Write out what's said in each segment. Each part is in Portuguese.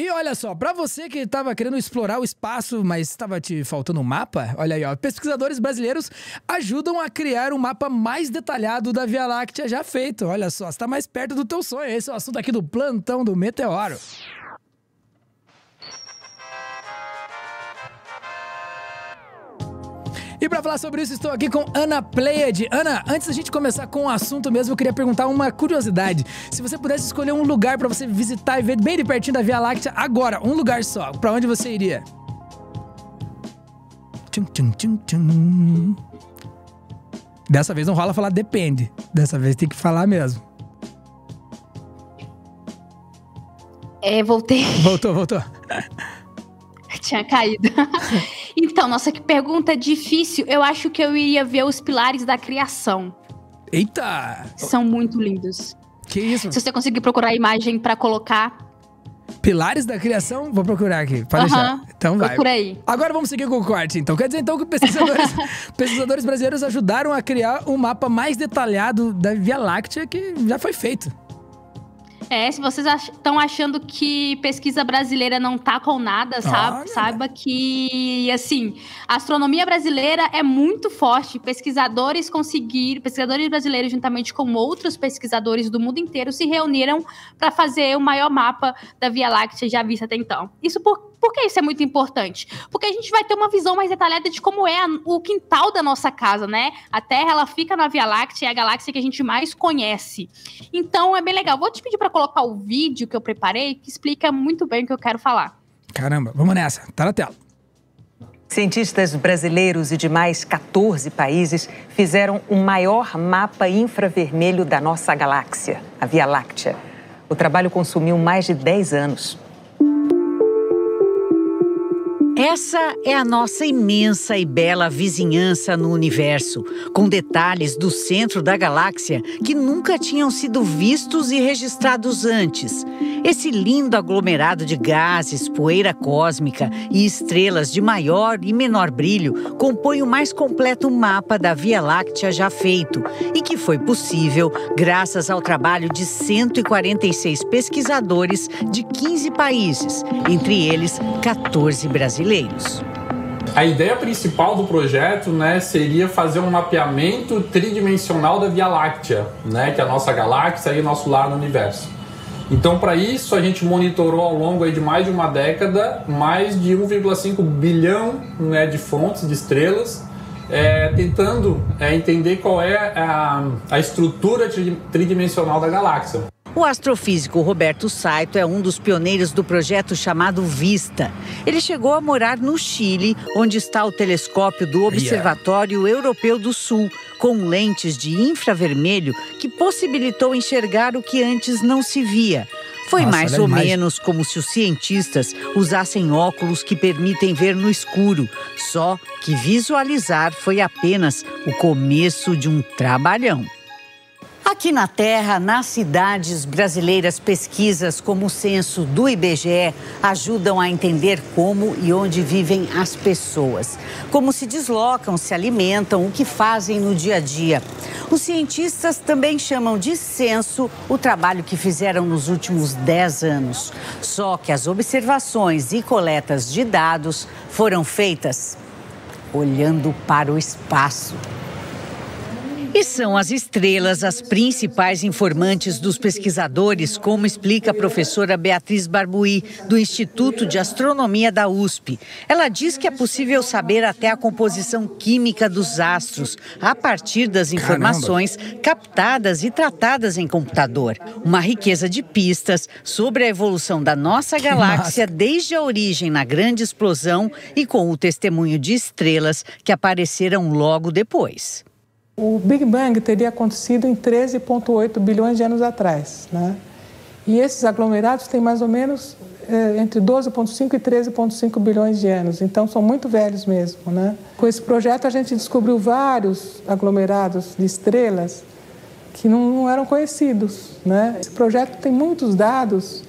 E olha só, para você que estava querendo explorar o espaço, mas estava te faltando um mapa, olha aí, ó. Pesquisadores brasileiros ajudam a criar um mapa mais detalhado da Via Láctea já feito. Olha só, está mais perto do teu sonho. Esse é o assunto aqui do plantão do Meteoro. E para falar sobre isso, estou aqui com Ana Pleiade. Ana, antes da gente começar com o assunto mesmo, eu queria perguntar uma curiosidade. Se você pudesse escolher um lugar para você visitar e ver bem de pertinho da Via Láctea agora, um lugar só, para onde você iria? Tchum, tchum, tchum, tchum. Dessa vez não rola falar depende. Dessa vez tem que falar mesmo. É, voltei. Voltou, voltou. Tinha caído. Então, nossa, que pergunta difícil. Eu acho que eu iria ver os pilares da criação. Eita! São muito lindos. Que isso? Se você conseguir procurar a imagem para colocar. Pilares da criação? Vou procurar aqui, pode deixar. Então vai. Procura aí. Agora vamos seguir com o corte, então. Quer dizer, então, que pesquisadores, pesquisadores brasileiros ajudaram a criar o um mapa mais detalhado da Via Láctea que já foi feito. É, se vocês estão ach achando que pesquisa brasileira não tá com nada, sabe? saiba que, assim, a astronomia brasileira é muito forte. Pesquisadores conseguiram, pesquisadores brasileiros, juntamente com outros pesquisadores do mundo inteiro, se reuniram para fazer o maior mapa da Via Láctea já visto até então. Isso por por que isso é muito importante? Porque a gente vai ter uma visão mais detalhada de como é a, o quintal da nossa casa, né? A Terra, ela fica na Via Láctea, é a galáxia que a gente mais conhece. Então, é bem legal. Vou te pedir para colocar o vídeo que eu preparei que explica muito bem o que eu quero falar. Caramba, vamos nessa, tá na tela. Cientistas brasileiros e de mais 14 países fizeram o maior mapa infravermelho da nossa galáxia, a Via Láctea. O trabalho consumiu mais de 10 anos. Essa é a nossa imensa e bela vizinhança no universo, com detalhes do centro da galáxia que nunca tinham sido vistos e registrados antes. Esse lindo aglomerado de gases, poeira cósmica e estrelas de maior e menor brilho compõe o mais completo mapa da Via Láctea já feito e que foi possível graças ao trabalho de 146 pesquisadores de 15 países, entre eles 14 brasileiros brasileiros. A ideia principal do projeto né, seria fazer um mapeamento tridimensional da Via Láctea, né, que é a nossa galáxia e o nosso lar no universo. Então, para isso, a gente monitorou ao longo de mais de uma década mais de 1,5 bilhão né, de fontes, de estrelas, é, tentando é, entender qual é a, a estrutura tridimensional da galáxia. O astrofísico Roberto Saito é um dos pioneiros do projeto chamado Vista. Ele chegou a morar no Chile, onde está o telescópio do Observatório yeah. Europeu do Sul, com lentes de infravermelho que possibilitou enxergar o que antes não se via. Foi Nossa, mais ou mais... menos como se os cientistas usassem óculos que permitem ver no escuro, só que visualizar foi apenas o começo de um trabalhão. Aqui na Terra, nas cidades brasileiras, pesquisas como o censo do IBGE ajudam a entender como e onde vivem as pessoas, como se deslocam, se alimentam, o que fazem no dia a dia. Os cientistas também chamam de censo o trabalho que fizeram nos últimos 10 anos. Só que as observações e coletas de dados foram feitas olhando para o espaço. E são as estrelas as principais informantes dos pesquisadores, como explica a professora Beatriz Barbuí, do Instituto de Astronomia da USP. Ela diz que é possível saber até a composição química dos astros, a partir das informações Caramba. captadas e tratadas em computador. Uma riqueza de pistas sobre a evolução da nossa que galáxia massa. desde a origem na grande explosão e com o testemunho de estrelas que apareceram logo depois o Big Bang teria acontecido em 13,8 bilhões de anos atrás. Né? E esses aglomerados têm mais ou menos eh, entre 12,5 e 13,5 bilhões de anos, então são muito velhos mesmo. Né? Com esse projeto, a gente descobriu vários aglomerados de estrelas que não, não eram conhecidos. Né? Esse projeto tem muitos dados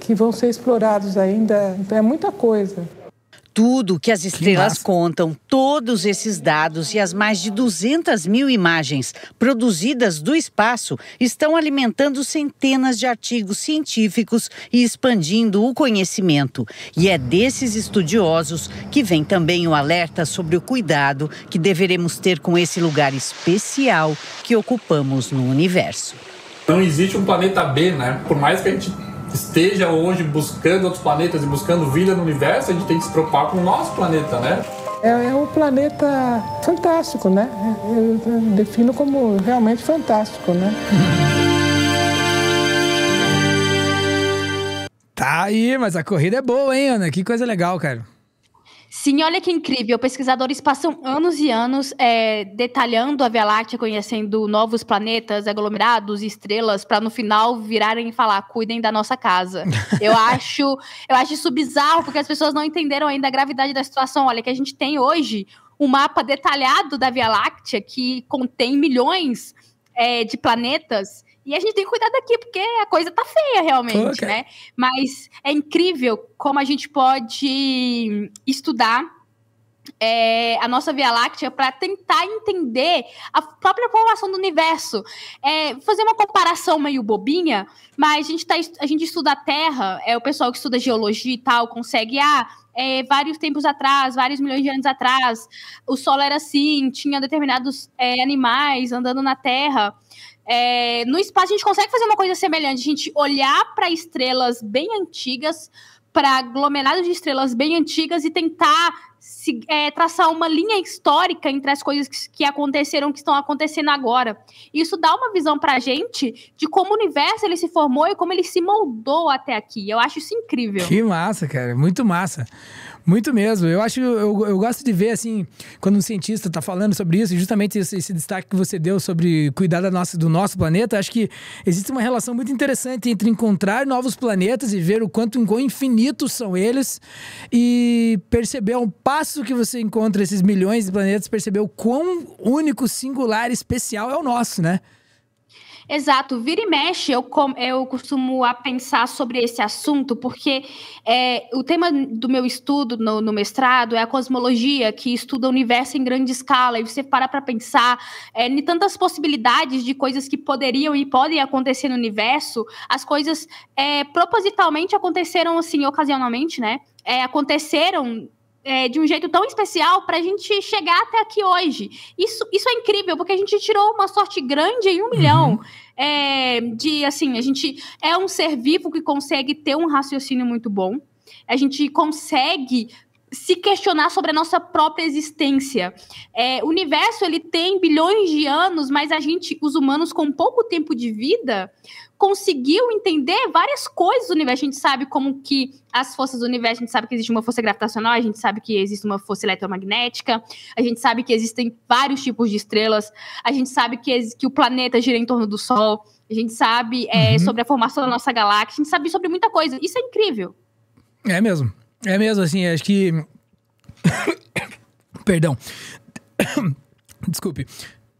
que vão ser explorados ainda, então é muita coisa tudo que as estrelas que contam, todos esses dados e as mais de 200 mil imagens produzidas do espaço estão alimentando centenas de artigos científicos e expandindo o conhecimento. E é desses estudiosos que vem também o alerta sobre o cuidado que deveremos ter com esse lugar especial que ocupamos no universo. Não existe um planeta B, né? Por mais que a gente esteja hoje buscando outros planetas e buscando vida no universo, a gente tem que se preocupar com o nosso planeta, né? É, é um planeta fantástico, né? Eu, eu defino como realmente fantástico, né? Tá aí, mas a corrida é boa, hein, Ana? Que coisa legal, cara. Sim, olha que incrível. Pesquisadores passam anos e anos é, detalhando a Via Láctea, conhecendo novos planetas, aglomerados, estrelas, para no final virarem e falar: cuidem da nossa casa. eu acho, eu acho isso bizarro, porque as pessoas não entenderam ainda a gravidade da situação. Olha, que a gente tem hoje um mapa detalhado da Via Láctea que contém milhões é, de planetas e a gente tem que cuidar daqui, porque a coisa tá feia realmente, okay. né? Mas é incrível como a gente pode estudar é, a nossa Via Láctea para tentar entender a própria formação do universo. É, fazer uma comparação meio bobinha, mas a gente, tá, a gente estuda a Terra, é, o pessoal que estuda geologia e tal consegue. Ah, é, vários tempos atrás, vários milhões de anos atrás, o solo era assim, tinha determinados é, animais andando na Terra. É, no espaço a gente consegue fazer uma coisa semelhante, a gente olhar para estrelas bem antigas, para aglomerados de estrelas bem antigas e tentar se, é, traçar uma linha histórica entre as coisas que, que aconteceram, que estão acontecendo agora. Isso dá uma visão para a gente de como o universo ele se formou e como ele se moldou até aqui. Eu acho isso incrível. Que massa, cara. Muito massa. Muito mesmo. Eu acho, eu, eu gosto de ver, assim, quando um cientista está falando sobre isso, justamente esse, esse, destaque que você deu sobre cuidar da nossa, do nosso planeta, acho que existe uma relação muito interessante entre encontrar novos planetas e ver o quanto, o quão infinitos são eles e perceber um par espaço que você encontra esses milhões de planetas, percebeu quão único, singular, especial é o nosso, né? Exato, vira e mexe, eu, eu costumo a pensar sobre esse assunto, porque é, o tema do meu estudo no, no, mestrado é a cosmologia, que estuda o universo em grande escala, e você para para pensar é, em tantas possibilidades de coisas que poderiam e podem acontecer no universo, as coisas é, propositalmente aconteceram assim, ocasionalmente, né? É, aconteceram é, de um jeito tão especial para a gente chegar até aqui hoje. Isso, isso é incrível, porque a gente tirou uma sorte grande em um uhum. milhão. É, de assim, a gente é um ser vivo que consegue ter um raciocínio muito bom. A gente consegue se questionar sobre a nossa própria existência. É, o universo ele tem bilhões de anos, mas a gente, os humanos, com pouco tempo de vida, conseguiu entender várias coisas do universo. A gente sabe como que as forças do universo, a gente sabe que existe uma força gravitacional, a gente sabe que existe uma força eletromagnética, a gente sabe que existem vários tipos de estrelas, a gente sabe que, que o planeta gira em torno do Sol, a gente sabe é, uhum. sobre a formação da nossa galáxia, a gente sabe sobre muita coisa. Isso é incrível. É mesmo. É mesmo, assim, acho que. Perdão. Desculpe.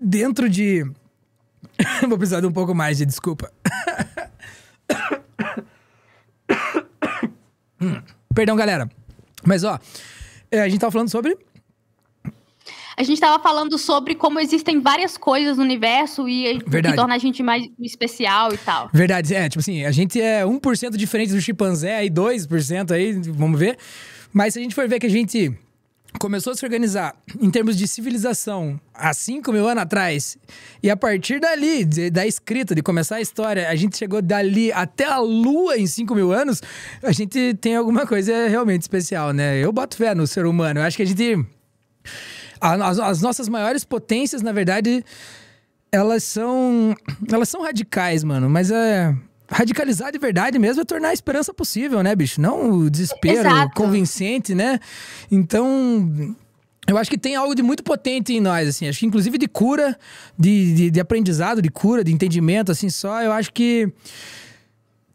Dentro de Vou precisar de um pouco mais de desculpa. Perdão, galera. Mas, ó, é, a gente tava falando sobre. A gente estava falando sobre como existem várias coisas no universo e Verdade. que torna a gente mais especial e tal. Verdade, é, tipo assim, a gente é 1% diferente do chimpanzé e 2% aí, vamos ver. Mas se a gente for ver que a gente começou a se organizar em termos de civilização há 5 mil anos atrás, e a partir dali, de, da escrita, de começar a história, a gente chegou dali até a Lua em 5 mil anos, a gente tem alguma coisa realmente especial, né? Eu boto fé no ser humano. Eu acho que a gente. A, as, as nossas maiores potências, na verdade, elas são. Elas são radicais, mano, mas é radicalizar de verdade mesmo é tornar a esperança possível, né, bicho? Não o desespero Exato. convincente, né? Então. Eu acho que tem algo de muito potente em nós, assim. Acho que, inclusive, de cura, de, de, de aprendizado, de cura, de entendimento, assim, só. Eu acho que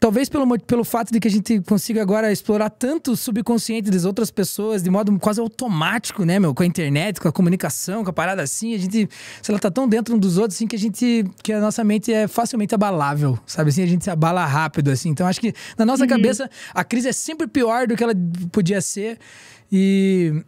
Talvez pelo, pelo fato de que a gente consiga agora explorar tanto o subconsciente das outras pessoas de modo quase automático, né, meu? Com a internet, com a comunicação, com a parada assim, a gente, sei lá, tá tão dentro um dos outros assim que a gente, que a nossa mente é facilmente abalável, sabe assim? A gente se abala rápido, assim. Então acho que na nossa uhum. cabeça a crise é sempre pior do que ela podia ser. E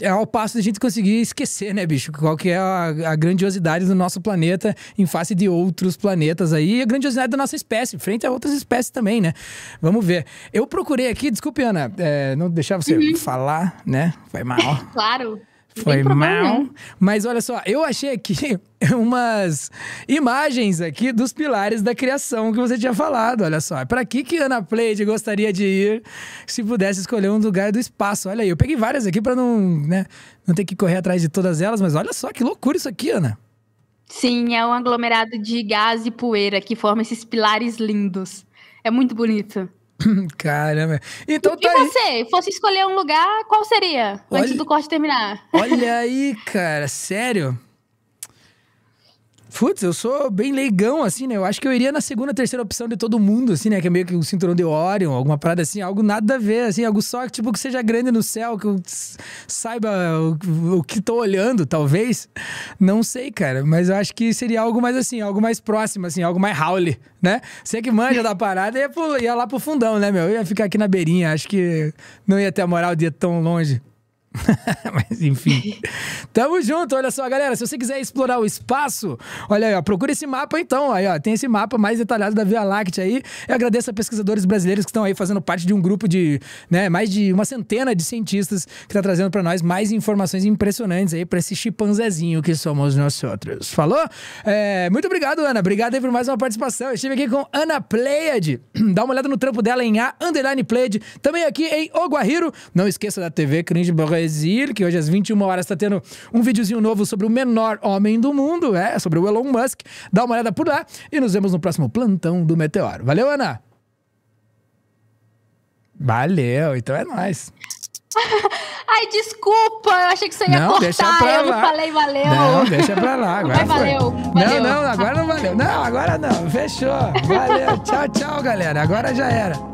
é ao passo da gente conseguir esquecer, né, bicho? Qual que é a, a, grandiosidade do nosso planeta em face de outros planetas aí, e a grandiosidade da nossa espécie, frente a outras espécies também, né? Vamos ver. Eu procurei aqui, desculpe, Ana, é, não deixar você uhum. falar, né? Foi mal. claro. Foi mal. Mas olha só, eu achei aqui umas imagens aqui dos pilares da criação que você tinha falado. Olha só, é para que que Ana Pleide gostaria de ir se pudesse escolher um lugar do espaço? Olha aí, eu peguei várias aqui para não, né, não ter que correr atrás de todas elas, mas olha só que loucura isso aqui, Ana. Sim, é um aglomerado de gás e poeira que forma esses pilares lindos. É muito bonito. Caramba. Então e tá aí. você fosse escolher um lugar, qual seria? Olha... Antes do corte terminar. Olha aí, cara. Sério? Putz, eu sou bem leigão, assim, né? Eu acho que eu iria na segunda, terceira opção de todo mundo, assim, né? Que é meio que um cinturão de Orion, alguma parada assim, algo nada a ver, assim, algo só que, tipo, que seja grande no céu, que eu saiba o, o que tô olhando, talvez. Não sei, cara, mas eu acho que seria algo mais assim, algo mais próximo, assim, algo mais Howley, né? Você que manja da parada ia, pro, ia lá pro fundão, né, meu? Eu ia ficar aqui na beirinha, acho que não ia ter a moral de ir tão longe. Mas enfim. Tamo junto, olha só, galera. Se você quiser explorar o espaço, olha aí, ó, procura esse mapa então. Aí, ó, tem esse mapa mais detalhado da Via Láctea aí. Eu agradeço a pesquisadores brasileiros que estão aí fazendo parte de um grupo de, né, mais de uma centena de cientistas que tá trazendo para nós mais informações impressionantes aí para esse chimpanzezinho que somos nós outros. Falou? É, muito obrigado, Ana. Obrigado aí por mais uma participação. Eu estive aqui com Ana Pleiad. Dá uma olhada no trampo dela em A Underline Pleiad. Também aqui em O Não esqueça da TV Cringe Borré que hoje às 21 horas está tendo um videozinho novo sobre o menor homem do mundo, é, sobre o Elon Musk. Dá uma olhada por lá e nos vemos no próximo plantão do Meteoro. Valeu, Ana! Valeu, então é nóis. Ai, desculpa, eu achei que você ia não, cortar, deixa pra eu lá. falei valeu. Não, deixa pra lá, agora valeu, valeu, Não, não, agora não valeu. Não, agora não, fechou. Valeu, tchau, tchau, galera, agora já era.